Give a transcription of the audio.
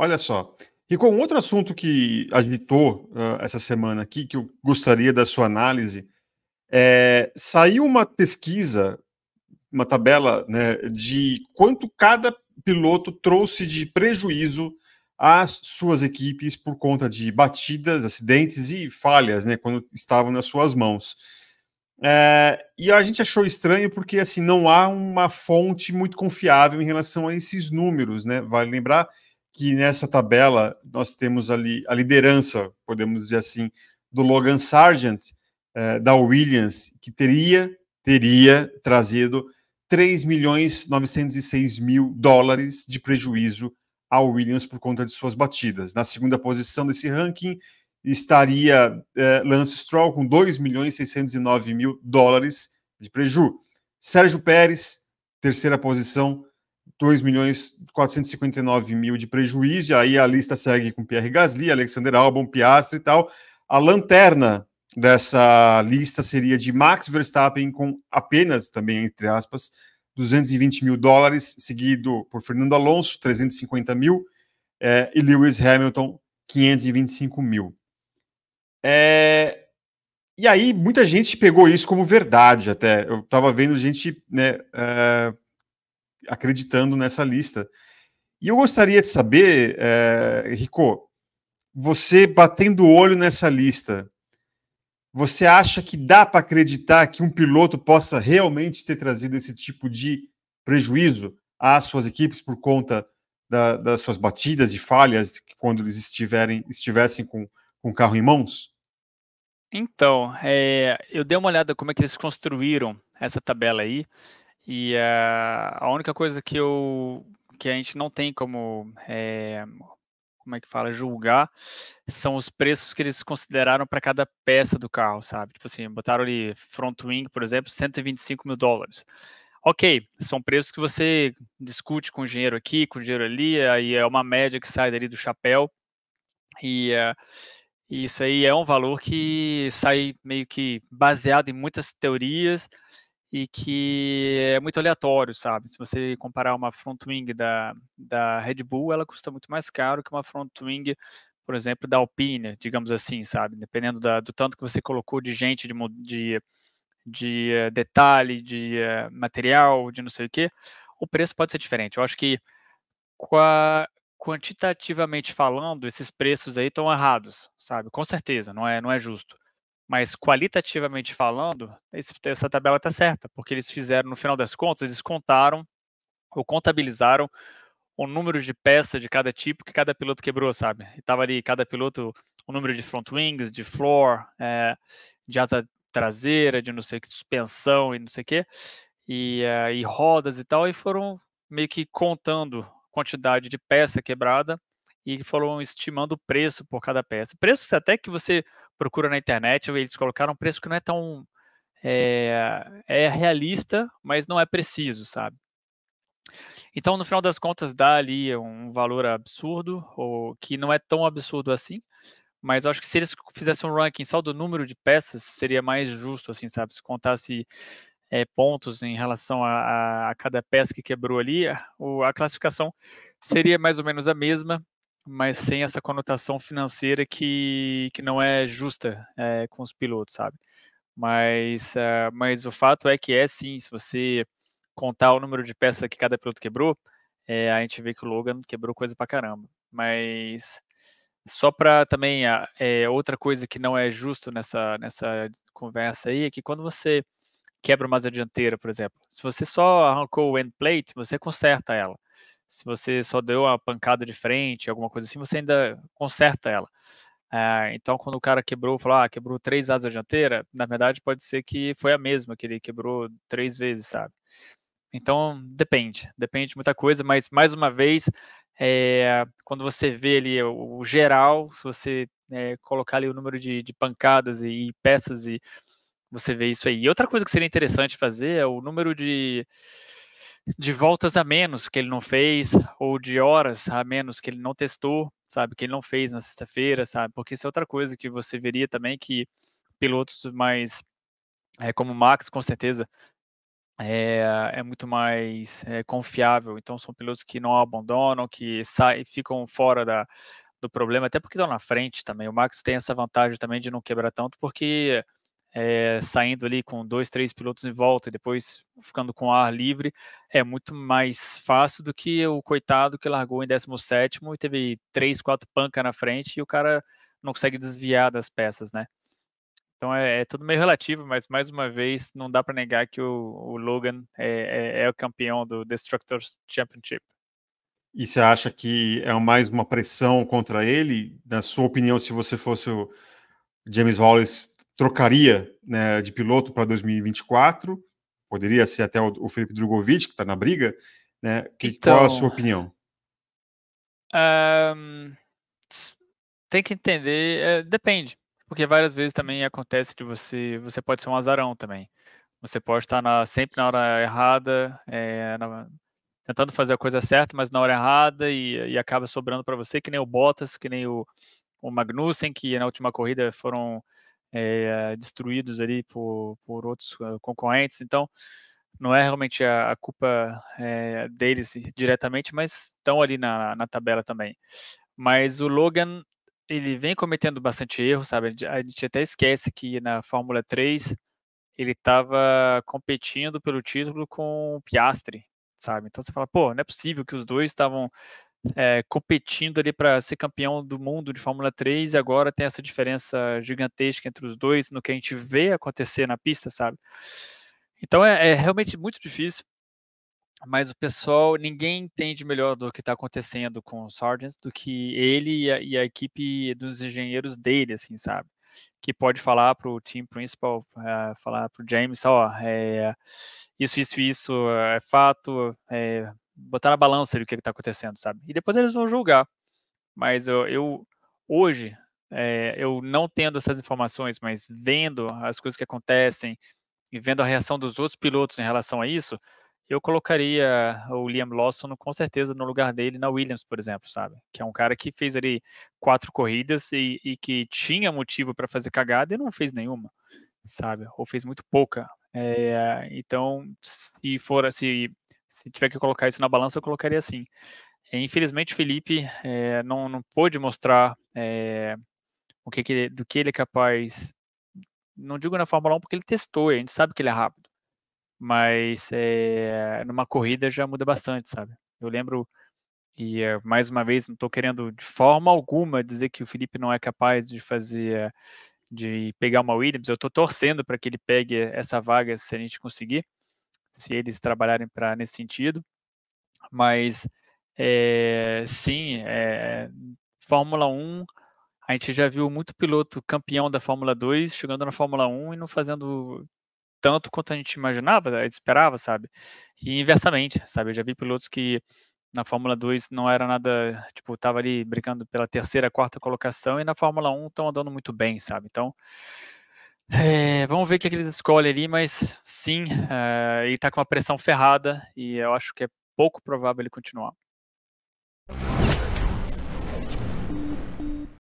Olha só. E um outro assunto que agitou uh, essa semana aqui, que eu gostaria da sua análise, é, saiu uma pesquisa, uma tabela né, de quanto cada piloto trouxe de prejuízo às suas equipes por conta de batidas, acidentes e falhas, né, quando estavam nas suas mãos. É, e a gente achou estranho porque assim não há uma fonte muito confiável em relação a esses números, né? Vale lembrar que nessa tabela nós temos ali a liderança, podemos dizer assim, do Logan Sargent, eh, da Williams, que teria, teria trazido 3 milhões 906 mil dólares de prejuízo à Williams por conta de suas batidas. Na segunda posição desse ranking estaria eh, Lance Stroll com 2 milhões 609 mil dólares de prejuízo. Sérgio Pérez, terceira posição, 2 milhões 459 mil de prejuízo, e aí a lista segue com Pierre Gasly, Alexander Albon, Piastri e tal. A lanterna dessa lista seria de Max Verstappen com apenas, também entre aspas, 220 mil dólares, seguido por Fernando Alonso, 350 mil, é, e Lewis Hamilton, 525 mil. É, e aí, muita gente pegou isso como verdade até. Eu estava vendo gente né, é, acreditando nessa lista. E eu gostaria de saber, é, Rico, você batendo o olho nessa lista, você acha que dá para acreditar que um piloto possa realmente ter trazido esse tipo de prejuízo às suas equipes por conta da, das suas batidas e falhas quando eles estiverem, estivessem com, com o carro em mãos? Então, é, eu dei uma olhada como é que eles construíram essa tabela aí. E a, eh, a única coisa que eu que a gente não tem como é, como é que fala julgar são os preços que eles consideraram para cada peça do carro, sabe? Tipo assim, botaram ali front wing, por exemplo, 125 mil dólares. Ok, são preços que você discute com o dinheiro aqui, com o dinheiro ali, aí é uma média que sai dali do chapéu. E uh, isso aí é um valor que sai meio que baseado em muitas teorias e que é muito aleatório, sabe? Se você comparar uma front wing da, da Red Bull, ela custa muito mais caro que uma front wing, por exemplo, da Alpine, digamos assim, sabe? Dependendo da, do tanto que você colocou de gente, de, de, de eh, detalhe, de uh, material, de não sei o quê, o preço pode ser diferente. Eu acho que quantitativamente falando, esses preços aí estão errados, sabe? Com certeza, não é, não é justo. Mas qualitativamente falando, esse, essa tabela está certa, porque eles fizeram, no final das contas, eles contaram ou contabilizaram o número de peças de cada tipo que cada piloto quebrou, sabe? E tava ali cada piloto o número de front wings, de floor, é, de asa traseira, de não sei que, suspensão e não sei o que, e, é, e rodas e tal, e foram meio que contando quantidade de peça quebrada e foram estimando o preço por cada peça. Preço até que você procura na internet, eles colocaram um preço que não é tão. É, é realista, mas não é preciso, sabe? Então, no final das contas, dá ali um valor absurdo, ou que não é tão absurdo assim, mas acho que se eles fizessem um ranking só do número de peças, seria mais justo, assim, sabe? Se contasse é, pontos em relação a, a, cada peça que quebrou ali, a, a classificação seria mais ou menos a mesma, mas sem essa conotação financeira que, que não é justa é, com os pilotos, sabe? Mas, uh, mas o fato é que é sim, se você contar o número de peças que cada piloto quebrou, é, a gente vê que o Logan quebrou coisa pra caramba. Mas só para também é, outra coisa que não é justo nessa, nessa conversa aí é que quando você quebra uma asa dianteira, por exemplo, se você só arrancou o end plate, você conserta ela se você só deu a pancada de frente, alguma coisa assim, você ainda conserta ela. Eh, então, quando o cara quebrou, falou, ah, quebrou três asas dianteira, na verdade pode ser que foi a mesma que ele quebrou três vezes, sabe? Então, depende, depende de muita coisa, mas mais uma vez, é, quando você vê ali o, o geral, se você é, colocar ali o número de, de pancadas e, e, peças, e você vê isso aí. E outra coisa que seria interessante fazer é o número de, de voltas a menos que ele não fez, ou de horas a menos que ele não testou, sabe, que ele não fez na sexta-feira, sabe, porque isso é outra coisa que você veria também que pilotos mais, é, como o Max, com certeza, é, é muito mais é, confiável, então são pilotos que não abandonam, que saem, ficam fora da, do problema, até porque estão na frente também, o Max tem essa vantagem também de não quebrar tanto, porque é, saindo ali com dois, três pilotos em volta e depois ficando com ar livre, é muito mais fácil do que o coitado que largou em 17 e teve três, quatro pancas na frente e o cara não consegue desviar das peças, né? Então é, é tudo meio relativo, mas mais uma vez não dá para negar que o, o Logan é, é, é o campeão do Destructors Championship. E você acha que é mais uma pressão contra ele? Na sua opinião, se você fosse o James Wallace, trocaria né, de piloto para 2024, poderia ser até o, o Felipe Drogovic, que está na briga, né? Que, então, qual a então, sua opinião? Um, tem que entender, é, depende, porque várias vezes também acontece de você, você pode ser um azarão também. Você pode estar na, sempre na hora errada, é, na, tentando fazer a coisa certa, mas na hora errada e, e acaba sobrando para você, que nem o Bottas, que nem o, o Magnussen, que na última corrida foram é, destruídos ali por, por outros eh, concorrentes. Então, não é realmente a, a culpa é, deles diretamente, mas estão ali na, na tabela também. Mas o Logan, ele vem cometendo bastante erro, sabe? A gente até esquece que na Fórmula 3 ele estava competindo pelo título com o Piastri, sabe? Então você fala, pô, não é possível que os dois estavam é, competindo ali para ser campeão do mundo de Fórmula 3 e agora tem essa diferença gigantesca entre os dois no que a gente vê acontecer na pista, sabe? Então é, é realmente muito difícil, mas o pessoal, ninguém entende melhor do que está acontecendo com o Sargent do que ele e a, e a, equipe dos engenheiros dele, assim, sabe? Que pode falar para o time principal, é, falar para o James, ó, é, isso, isso, isso é fato, é, botar na balança o que está acontecendo, sabe? E depois eles vão julgar. Mas eu, eu hoje, é, eu não tendo essas informações, mas vendo as coisas que acontecem e vendo a reação dos outros pilotos em relação a isso, eu colocaria o Liam Lawson com certeza no lugar dele na Williams, por exemplo, sabe? Que é um cara que fez ali quatro corridas e, e que tinha motivo para fazer cagada e não fez nenhuma, sabe? Ou fez muito pouca. É, então, se for se se tiver que colocar isso na balança, eu colocaria assim. Eh, infelizmente, o Felipe é, não, não pôde mostrar é, o que, que ele, do que ele é capaz. Não digo na Fórmula 1 porque ele testou, a gente sabe que ele é rápido. Mas é, numa corrida já muda bastante, sabe? Eu lembro, e é, mais uma vez, não estou querendo de forma alguma dizer que o Felipe não é capaz de fazer, de pegar uma Williams. Eu estou torcendo para que ele pegue essa vaga se a gente conseguir se eles trabalharem para nesse sentido. Mas é, sim, é, Fórmula 1, a gente já viu muito piloto campeão da Fórmula 2 chegando na Fórmula 1 e não fazendo tanto quanto a gente imaginava, a gente esperava, sabe? E inversamente, sabe? Eu já vi pilotos que na Fórmula 2 não era nada, tipo, tava ali brigando pela terceira, quarta colocação e na Fórmula 1 estão andando muito bem, sabe? Então, é, vamos ver o que, é ele escolhe ali, mas sim, é, ele está com uma pressão ferrada e eu acho que é pouco provável ele continuar.